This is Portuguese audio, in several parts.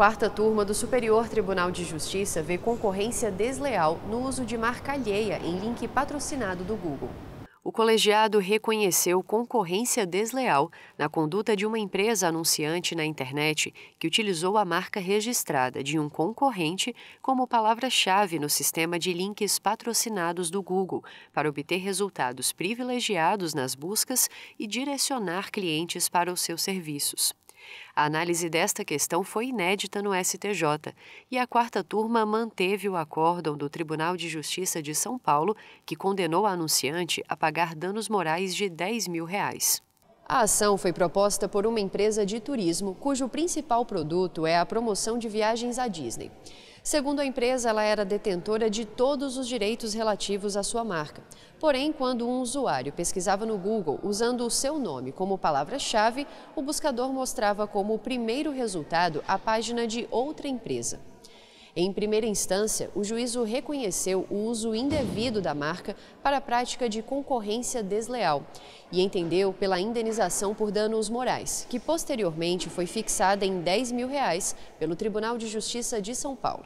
Quarta turma do Superior Tribunal de Justiça vê concorrência desleal no uso de marca alheia em link patrocinado do Google. O colegiado reconheceu concorrência desleal na conduta de uma empresa anunciante na internet que utilizou a marca registrada de um concorrente como palavra-chave no sistema de links patrocinados do Google para obter resultados privilegiados nas buscas e direcionar clientes para os seus serviços. A análise desta questão foi inédita no STJ e a quarta turma manteve o acórdão do Tribunal de Justiça de São Paulo, que condenou a anunciante a pagar danos morais de 10 mil reais. A ação foi proposta por uma empresa de turismo cujo principal produto é a promoção de viagens à Disney. Segundo a empresa, ela era detentora de todos os direitos relativos à sua marca. Porém, quando um usuário pesquisava no Google usando o seu nome como palavra-chave, o buscador mostrava como primeiro resultado a página de outra empresa. Em primeira instância, o juízo reconheceu o uso indevido da marca para a prática de concorrência desleal e entendeu pela indenização por danos morais, que posteriormente foi fixada em 10 mil reais pelo Tribunal de Justiça de São Paulo.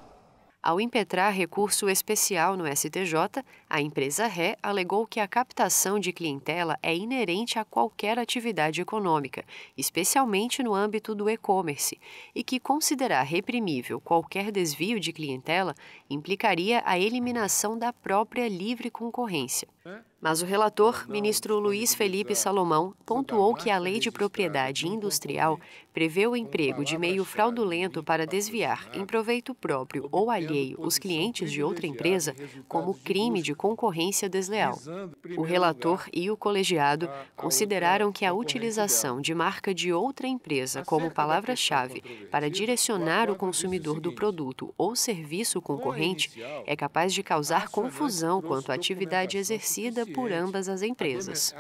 Ao impetrar recurso especial no STJ, a empresa ré alegou que a captação de clientela é inerente a qualquer atividade econômica, especialmente no âmbito do e-commerce, e que considerar reprimível qualquer desvio de clientela implicaria a eliminação da própria livre concorrência. Mas o relator, ministro Luiz Felipe Salomão, pontuou que a lei de propriedade industrial prevê o emprego de meio fraudulento para desviar, em proveito próprio ou alheio, os clientes de outra empresa como crime de concorrência desleal. O relator e o colegiado consideraram que a utilização de marca de outra empresa como palavra-chave para direcionar o consumidor do produto ou serviço concorrente é capaz de causar confusão quanto à atividade exercida por ambas as empresas.